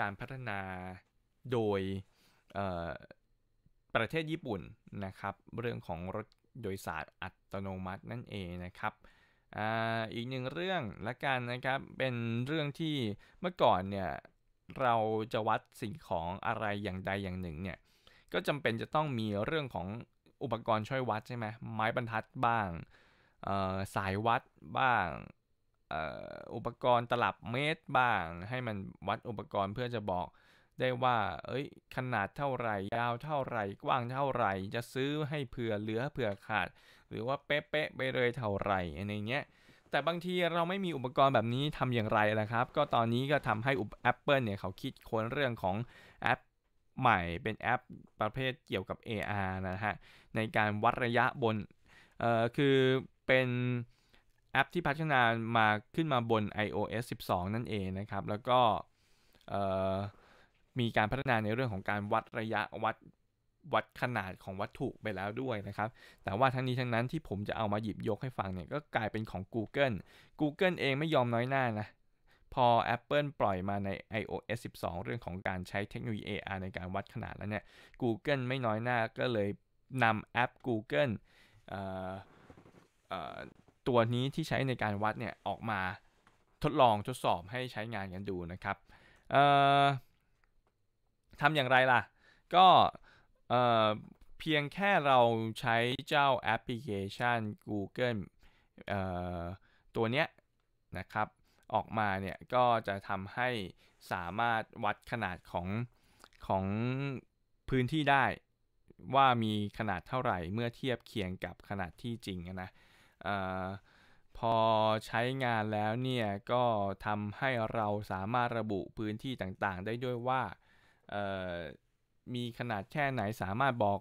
การพัฒนาโดยประเทศญี่ปุ่นนะครับ เรื่องของรถโดยสารอัตโนมัตินั่นเองนะครับอีกหนึ่งเรื่องละกันนะครับเป็นเรื่องที่เมื่อก่อนเนี่ยเราจะวัดสิ่งของอะไรอย่างใดอย่างหนึ่งเนี่ยก็จำเป็นจะต้องมีเรื่องของอุปกรณ์ช่วยวัดใช่ไหมไม้บรรทัดบ้างสายวัดบ้าง อุปกรณ์ตลับเมตรบ้าง ให้มันวัดอุปกรณ์เพื่อจะบอกได้ว่าเอ้ยขนาดเท่าไหร่ ยาวเท่าไหร่กว้างเท่าไหร่ จะซื้อให้เผื่อเหลือเผื่อขาด หรือว่าเป๊ะๆไปเลยเท่าไหร่อะไรเงี้ย แต่บางทีเราไม่มีอุปกรณ์แบบนี้ทำอย่างไรนะครับ ก็ตอนนี้ก็ทำให้อุปป p p l e เนี่ยเขาคิดค้นเรื่องของใหม่เป็นแอปประเภทเกี่ยวกับ AR นะฮะในการวัดระยะบน เอ่อ คือเป็นแอปที่พัฒนามาขึ้นมาบน iOS 12 นั่นเองนะครับ แล้วก็มีการพัฒนาในเรื่องของการวัดระยะวัดวัดขนาดของวัตถุไปแล้วด้วยนะครับ แต่ว่าทั้งนี้ทั้งนั้นที่ผมจะเอามาหยิบยกให้ฟังเนี่ยก็กลายเป็นของ Google Google เองไม่ยอมน้อยหน้านะพอ Apple ปล่อยมาใน iOS 12 เรื่องของการใช้เทคโนโลยี AR ในการวัดขนาดแล้วเนี่ย Google ไม่น้อยหน้าก็เลยนำแอป Google ตัวนี้ที่ใช้ในการวัดเนี่ยออกมาทดลองทดสอบให้ใช้งานกันดูนะครับทำอย่างไรล่ะ ก็เพียงแค่เราใช้เจ้าแอปพลิเคชัน Google ตัวเนี้ยนะครับออกมาเนี่ยก็จะทำให้สามารถวัดขนาดของของพื้นที่ได้ว่ามีขนาดเท่าไหร่เมื่อเทียบเคียงกับขนาดที่จริงนะอพอใช้งานแล้วเนี่ยก็ทำให้เราสามารถระบุพื้นที่ต่างๆได้ด้วยว่ามีขนาดแค่ไหนสามารถบอก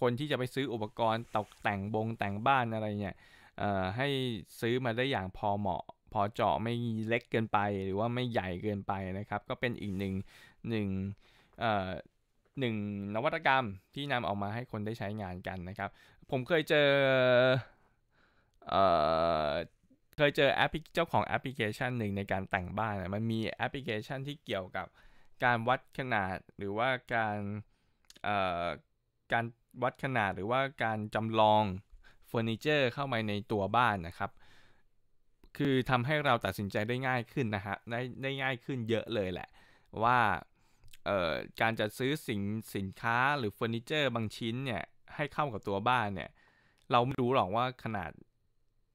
คนที่จะไปซื้ออุปกรณ์ ตกแต่งบงแต่งบ้านอะไรเนี่ยให้ซื้อมาได้อย่างพอเหมาะพอเจาะไม่เล็กเกินไปหรือว่าไม่ใหญ่เกินไปนะครับ ก็เป็นอีกหนึ่งหนึ่งหนึ่งนวัตกรรมที่นำออกมาให้คนได้ใช้งานกันนะครับผมเคยเจอเเคยเจอแอปเจ้าของแอปพลิเคชันหนึ่งในการแต่งบ้านนะมันมีแอปพลิเคชันที่เกี่ยวกับการวัดขนาดหรือว่าการการวัดขนาดหรือว่าการจำลองเฟอร์นิเจอร์เข้ามาในตัวบ้านนะครับคือทำให้เราตัดสินใจได้ง่ายขึ้นนะฮะได้ได้ง่ายขึ้นเยอะเลยแหละ ว่าการจะซื้อสินสินค้าหรือเฟอร์นิเจอร์ บางชิ้นเนี่ยให้เข้ากับตัวบ้านเนี่ยเราไม่รู้หรอกว่าขนาด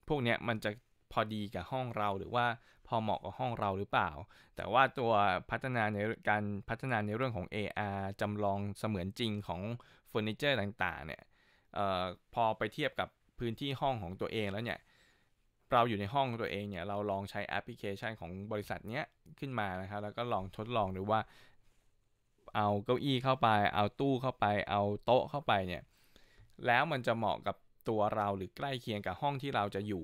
พวกเนี้ยมันจะพอดีกับห้องเราหรือว่าพอเหมาะกับห้องเราหรือเปล่า แต่ว่าตัวพัฒนาในการพัฒนาในเรื่องของ AR จำลองเสมือนจริงของเฟอร์นิเจอร์ต่างๆเนี่ยออพอไปเทียบกับพื้นที่ห้องของตัวเองแล้วเนี่ยเราอยู่ในห้องตัวเองเนี่ยเราลองใช้แอปพลิเคชันของบริษัทเนี้ยขึ้นมานะครับแล้วก็ลองทดลองดูว่าเอาเก้าอี้เข้าไป เอาตู้เข้าไป เอาโต๊ะเข้าไปเนี่ยแล้วมันจะเหมาะกับตัวเราหรือใกล้เคียงกับห้องที่เราจะอยู่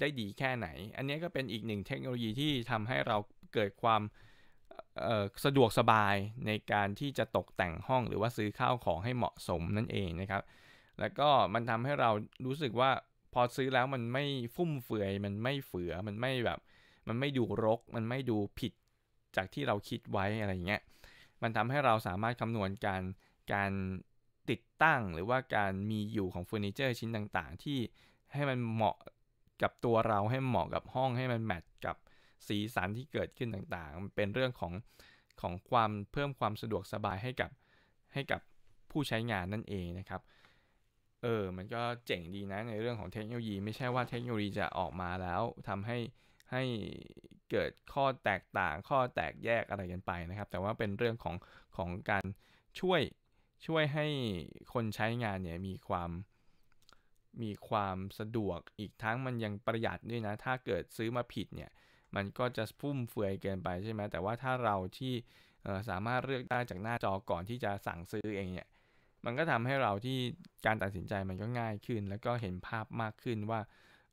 ได้ดีแค่ไหนอันนี้ก็เป็นอีกหนึ่งเทคโนโลยีที่ทำให้เราเกิดความสะดวกสบายในการที่จะตกแต่งห้องหรือว่าซื้อข้าวของให้เหมาะสมนั่นเองนะครับ แล้วก็มันทำให้เรารู้สึกว่าพอซื้อแล้วมันไม่ฟุ่มเฟือยมันไม่เฟือมันไม่แบบมันไม่ดูรกมันไม่ดูผิด จากที่เราคิดไว้อะไรเงี้ยมันทำให้เราสามารถคำนวณการการติดตั้ง หรือว่าการมีอยู่ของเฟอร์นิเจอร์ชิ้นต่างๆ ที่ให้มันเหมาะกับตัวเราให้เหมาะกับห้องให้มันแมทกับสีสันที่เกิดขึ้นต่างๆเป็นเรื่องของของความเพิ่มความสะดวกสบายให้กับให้กับผู้ใช้งานนั่นเองนะครับเออ มันก็เจ๋งดีนะในเรื่องของเทคโนโลยีไม่ใช่ว่าเทคโนโลยีจะออกมาแล้ว ทำให้ให้เกิดข้อแตกต่างข้อแตกแยกอะไรกันไปนะครับแต่ว่าเป็นเรื่องของของการช่วยช่วยให้คนใช้งานเนี่ยมีความมีความสะดวกอีกทั้งมันยังประหยัดด้วยนะ ถ้าเกิดซื้อมาผิดเนี่ยมันก็จะฟุ่มเฟือยเกินไปใช่ไหมแต่ว่าถ้าเราที่สามารถเลือกได้จากหน้าจอก่อนที่จะสั่งซื้อเองเนี่ยมันก็ทำให้เราที่การตัดสินใจมันก็ง่ายขึ้น แล้วก็เห็นภาพมากขึ้นว่า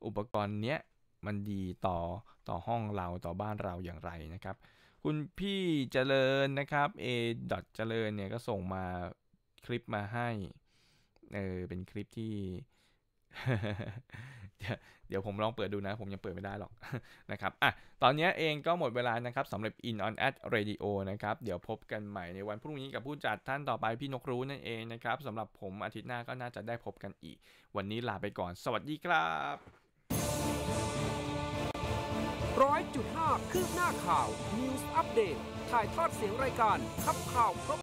อุปกรณ์เนี้ย มันดีต่อต่อห้องเราต่อบ้านเราอย่างไรนะครับ คุณพี่เจริญนะครับ A. เจริญเนี่ยก็ส่งมาคลิปมาให้เออเป็นคลิปที่เดี๋ยวผมลองเปิดดูนะ ผมยังเปิดไม่ได้หรอกนะครับอ่ะตอนนี้เองก็หมดเวลานะครับสำหรับ In on Ad Radio นะครับเดี๋ยวพบกันใหม่ในวันพรุ่งนี้กับผู้จัดท่านต่อไปพี่นกรู้นั่นเองนะครับสำหรับผมอาทิตย์หน้าก็น่าจะได้พบกันอีก วันนี้ลาไปก่อน สวัสดีครับร้อยจุดห้าคืบหน้าข่าว News Update ถ่ายทอดเสียงรายการับข่าวครบ